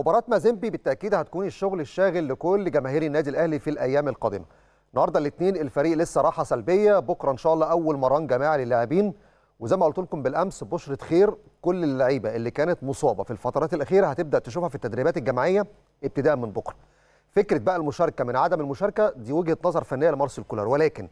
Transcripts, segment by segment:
مباراة مازيمبي بالتأكيد هتكون الشغل الشاغل لكل جماهير النادي الأهلي في الأيام القادمة. النهارده الاثنين الفريق لسه راحة سلبية، بكرة إن شاء الله أول مران جماعي للاعبين وزي ما قلت لكم بالأمس بشرة خير كل اللعيبة اللي كانت مصابة في الفترات الأخيرة هتبدأ تشوفها في التدريبات الجماعية ابتداء من بكرة. فكرة بقى المشاركة من عدم المشاركة دي وجهة نظر فنية لمارسيل كولر ولكن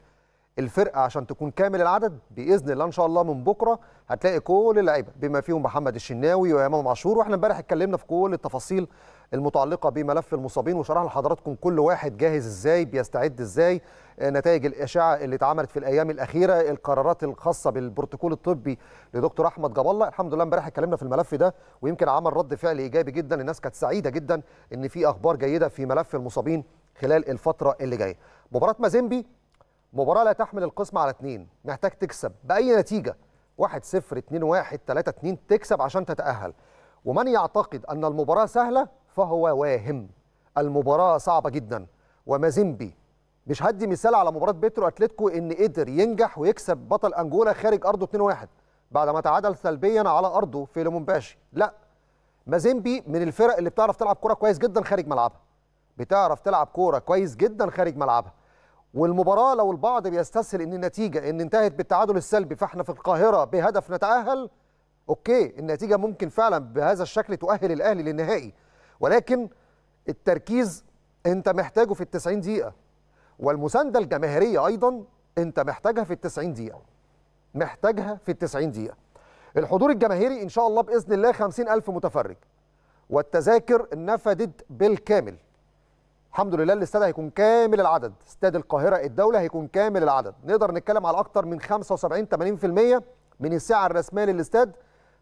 الفرقه عشان تكون كامل العدد باذن الله ان شاء الله من بكره هتلاقي كل اللعيبه بما فيهم محمد الشناوي وامام عاشور واحنا امبارح اتكلمنا في كل التفاصيل المتعلقه بملف المصابين وشرحنا لحضراتكم كل واحد جاهز ازاي بيستعد ازاي آه، نتائج الاشعه اللي اتعملت في الايام الاخيره القرارات الخاصه بالبروتوكول الطبي لدكتور احمد جاب الله الحمد لله امبارح اتكلمنا في الملف ده ويمكن عمل رد فعل ايجابي جدا الناس كانت سعيده جدا ان في اخبار جيده في ملف المصابين خلال الفتره اللي جايه مباراه مازيمبي مباراه لا تحمل القسم على اثنين محتاج تكسب باي نتيجه 1 0 2 1 3 2 تكسب عشان تتاهل ومن يعتقد ان المباراه سهله فهو واهم المباراه صعبه جدا ومازيمبي مش هدي مثال على مباراه بيترو اتلتيكو ان قدر ينجح ويكسب بطل انجولا خارج ارضه 2 1 بعد ما تعادل سلبيا على ارضه في لومباشي لا مازيمبي من الفرق اللي بتعرف تلعب كوره كويس جدا خارج ملعبها بتعرف تلعب كوره كويس جدا خارج ملعبها والمباراه لو البعض بيستسهل ان النتيجه ان انتهت بالتعادل السلبي فاحنا في القاهره بهدف نتاهل اوكي النتيجه ممكن فعلا بهذا الشكل تؤهل الاهلي للنهائي ولكن التركيز انت محتاجه في ال 90 دقيقه والمسانده الجماهيريه ايضا انت محتاجها في ال 90 دقيقه محتاجها في ال 90 دقيقه الحضور الجماهيري ان شاء الله باذن الله 50000 متفرج والتذاكر نفدت بالكامل الحمد لله الاستاد هيكون كامل العدد استاد القاهره الدوله هيكون كامل العدد نقدر نتكلم على اكتر من 75 80% من الساعه الرسميه للاستاد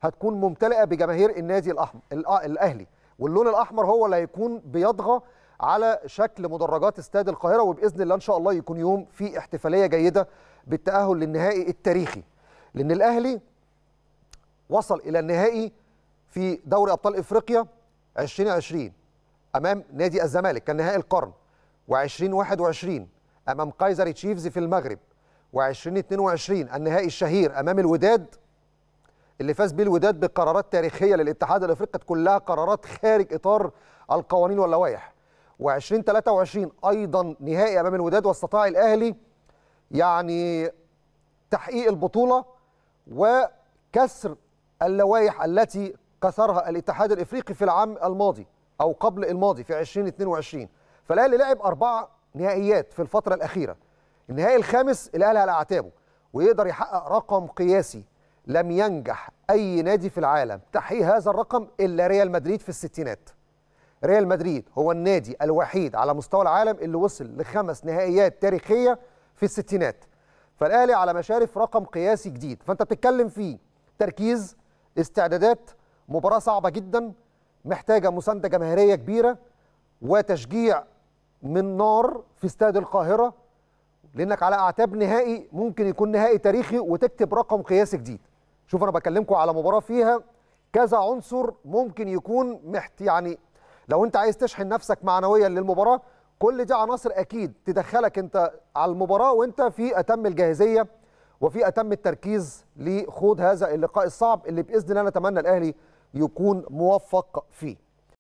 هتكون ممتلئه بجماهير النادي الأحمر آه، الاهلي واللون الاحمر هو اللي هيكون بيضغى على شكل مدرجات استاد القاهره وباذن الله ان شاء الله يكون يوم فيه احتفاليه جيده بالتاهل للنهائي التاريخي لان الاهلي وصل الى النهائي في دوري ابطال افريقيا 2020 امام نادي الزمالك كان نهائي القرن و2021 امام كايزر تشيفز في المغرب و2022 النهائي الشهير امام الوداد اللي فاز بيه الوداد بقرارات تاريخيه للاتحاد الافريقي كلها قرارات خارج اطار القوانين واللوائح و2023 ايضا نهائي امام الوداد واستطاع الاهلي يعني تحقيق البطوله وكسر اللوائح التي كسرها الاتحاد الافريقي في العام الماضي او قبل الماضي في 2022 فالاهلي لعب اربع نهائيات في الفتره الاخيره النهائي الخامس الاهلي على اعتابه ويقدر يحقق رقم قياسي لم ينجح اي نادي في العالم تحقيق هذا الرقم الا ريال مدريد في الستينات ريال مدريد هو النادي الوحيد على مستوى العالم اللي وصل لخمس نهائيات تاريخيه في الستينات فالاهلي على مشارف رقم قياسي جديد فانت بتتكلم فيه تركيز استعدادات مباراه صعبه جدا محتاجه مسانده جماهيريه كبيره وتشجيع من نار في استاد القاهره لانك على اعتاب نهائي ممكن يكون نهائي تاريخي وتكتب رقم قياسي جديد شوف انا بكلمكم على مباراه فيها كذا عنصر ممكن يكون محت يعني لو انت عايز تشحن نفسك معنويا للمباراه كل دي عناصر اكيد تدخلك انت على المباراه وانت في اتم الجاهزيه وفي اتم التركيز لخوض هذا اللقاء الصعب اللي باذن الله نتمنى الاهلي يكون موفق فيه